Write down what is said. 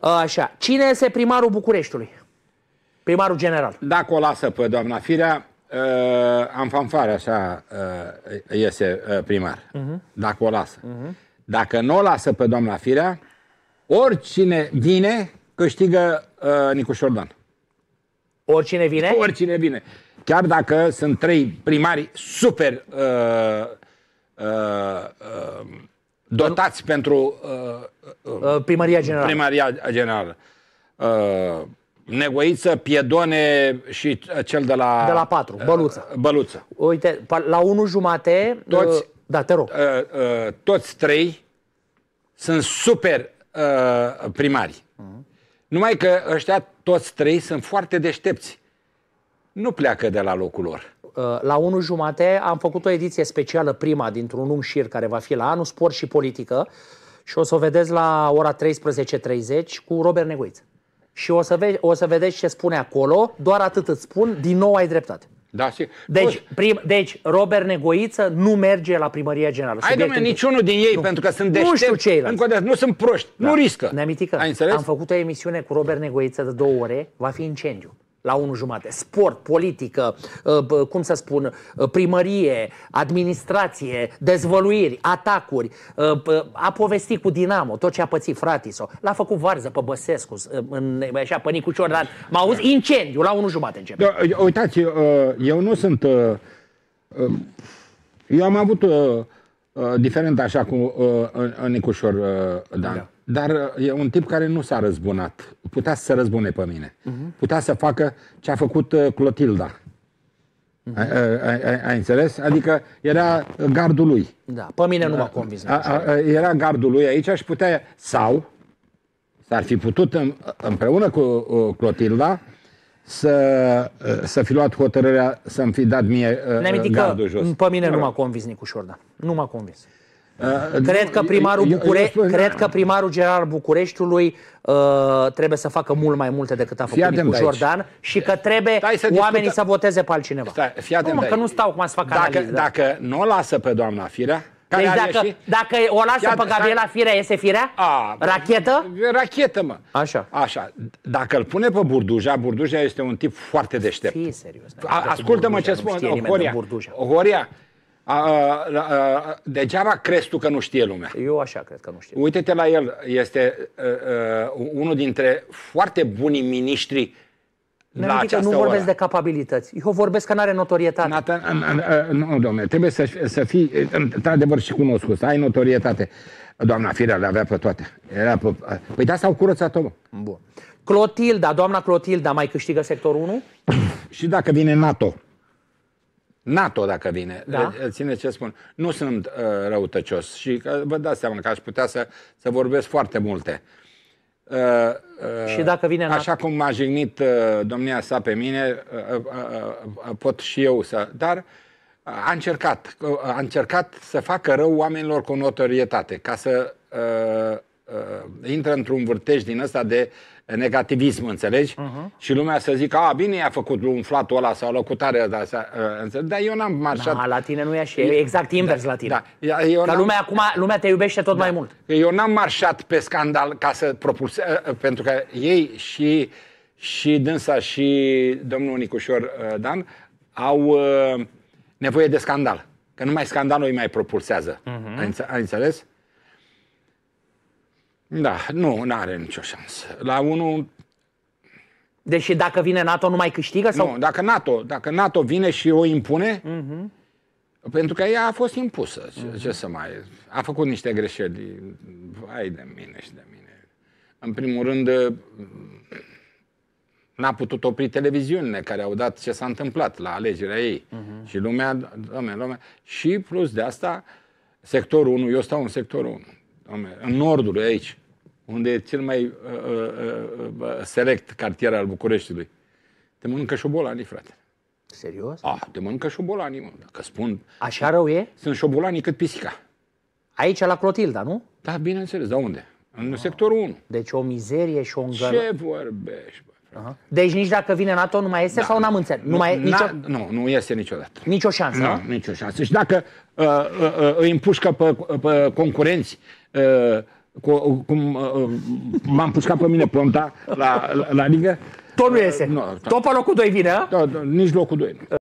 Așa. Cine este primarul Bucureștiului? Primarul general. Dacă o lasă pe doamna Firea, am ă, fanfare așa ă, iese ă, primar. Uh-huh. Dacă o lasă. Uh-huh. Dacă nu o lasă pe doamna Firea, oricine vine câștigă uh, Nicu Șordan. Oricine vine? Oricine vine. Chiar dacă sunt trei primari super uh, uh, uh, dotați pentru uh, uh, primăria generală. Primăria generală. Uh, Negoiță, Piedone și uh, cel de la... De la 4, uh, Băluță. Băluță. Uite, la 1 jumate... Toți, uh, da, te rog. Uh, uh, toți trei sunt super uh, primari. Uh-huh. Numai că ăștia toți trei sunt foarte deștepți. Nu pleacă de la locul lor. Uh, la 1 jumate am făcut o ediție specială, prima, dintr-un lung șir care va fi la anul, sport și politică și o să o vedeți la ora 13.30 cu Robert Neguiț. Și o să, ve- o să vedeți ce spune acolo, doar atât îți spun, din nou ai dreptate. Da, și... Deci, prim, deci, Robert Negoiță nu merge la primăria generală. Hai, domnule, niciunul din ei, nu. pentru că sunt deștept. Nu știu ceilalți. Încă nu sunt proști, da. nu riscă. ne am făcut o emisiune cu Robert Negoiță de două ore, va fi incendiu la 1 jumate. Sport, politică, uh, cum să spun, uh, primărie, administrație, dezvăluiri, atacuri. Uh, a povestit cu Dinamo tot ce a pățit fratiso. L-a făcut varză pe Băsescu, în, așa, pe Nicu Ciordan. Mă auzit Incendiu, la 1 jumate începe. Da, uitați, eu nu sunt... Eu am avut diferent așa cu Nicușor Dan. Da. Dar uh, e un tip care nu s-a răzbunat. Putea să se răzbune pe mine. Uh-huh. Putea să facă ce a făcut uh, Clotilda. Uh-huh. Mhm. Ai, ai înțeles? Adică era gardul lui. Da, pe mine nu m-a convins. A, a, a, era gardul lui aici și putea... Sau s-ar fi putut în, împreună cu uh, Clotilda să, uh, să fi luat hotărârea să-mi fi dat mie uh, gardul jos. Pe mine nu m-a convins Nicușor, da. Nu m-a convins. Uh, cred, că primarul Bucure... eu, eu spun, cred că primarul general Bucureștiului uh, trebuie să facă mult mai multe decât a făcut cu Jordan și că trebuie să oamenii discută... să voteze pe altcineva. Stai, fii nu, mă, că nu stau cum să fac dacă, analiză. Dacă nu o lasă pe doamna Firea, care deci dacă, și... dacă o lasă Ia, pe Gabriela Firea, iese Firea? A, rachetă? Rachetă, mă. Așa. Așa. Dacă îl pune pe Burduja, Burduja este un tip foarte deștept. Fii serios. Ascultă-mă ce spun. Horia, Horia, a, a, a, degeaba crezi tu că nu știe lumea. Eu așa cred că nu știe. Uite-te la el, este a, uh, a, uh, unul dintre foarte buni miniștri ne la această nu vorbesc oră. de capabilități. Eu vorbesc că nu are notorietate. Nata, uh, nu, domnule, trebuie să, să fii, într-adevăr, și cunoscut, să ai notorietate. Doamna Firea le avea pe toate. Era pe, păi de asta au curățat omul. Bun. Clotilda, doamna Clotilda mai câștigă sectorul 1? și dacă vine NATO. NATO dacă vine. Da. Deci, ține ce spun. Nu sunt uh, răutăcios și că, vă dați seama că aș putea să, să vorbesc foarte multe. Uh, uh, și dacă vine Așa cum m-a jignit uh, domnia sa pe mine, uh, uh, uh, uh pot și eu să... Dar uh, a încercat, uh, a încercat să facă rău oamenilor cu notorietate, ca să uh, uh, intră într-un vârtej din ăsta de negativism, înțelegi? Uh-huh. Și lumea să zică, a, bine i-a făcut umflatul ăla sau locutarea ăla, uh, dar eu n-am marșat... Da, la tine nu e așa, e exact invers da, la tine. Da, eu Dar lumea acum, lumea te iubește tot da. mai mult. Eu n-am marșat pe scandal ca să propus, uh, uh, pentru că ei și, și dânsa și domnul Nicușor uh, Dan au uh, nevoie de scandal. Că numai scandalul îi mai propulsează. Uh-huh. Ai, înțeles? Da, nu, nu are nicio șansă. La unul... Deși dacă vine NATO nu mai câștigă? Sau? Nu, dacă NATO, dacă NATO vine și o impune, uh-huh. pentru că ea a fost impusă, ce, uh-huh. ce să mai... A făcut niște greșeli, vai de mine și de mine. În primul rând, n-a putut opri televiziunile care au dat ce s-a întâmplat la alegerea ei. Uh-huh. Și lumea, lumea, lumea... Și plus de asta, sectorul 1, eu stau în sectorul 1 în nordul aici, unde e cel mai uh uh, uh, uh, uh, select cartier al Bucureștiului, te mănâncă șobolanii, frate. Serios? Ah, te mănâncă șobolanii, mă, că spun... Așa rău e? Sunt șobolanii cât pisica. Aici la Clotilda, da, nu? Da, bineînțeles, dar unde? În ah. sectorul 1. Deci o mizerie și o îngălă... Ce vorbești, bă? Aha. Deci nici dacă vine NATO nu mai este da. sau n-am înțeles? Nu, nu, mai e nicio... nu, nu este niciodată. Nicio șansă, nu? Da? nicio șansă. Și dacă uh, uh, uh, îi împușcă pe, pe concurenți uh, cu, uh, cum uh, uh m-am pușcat pe mine ponta la, la, la ligă. Tot nu iese. Uh, nu, tot da. pe locul 2 vine, a? Da, da, nici locul 2 nu.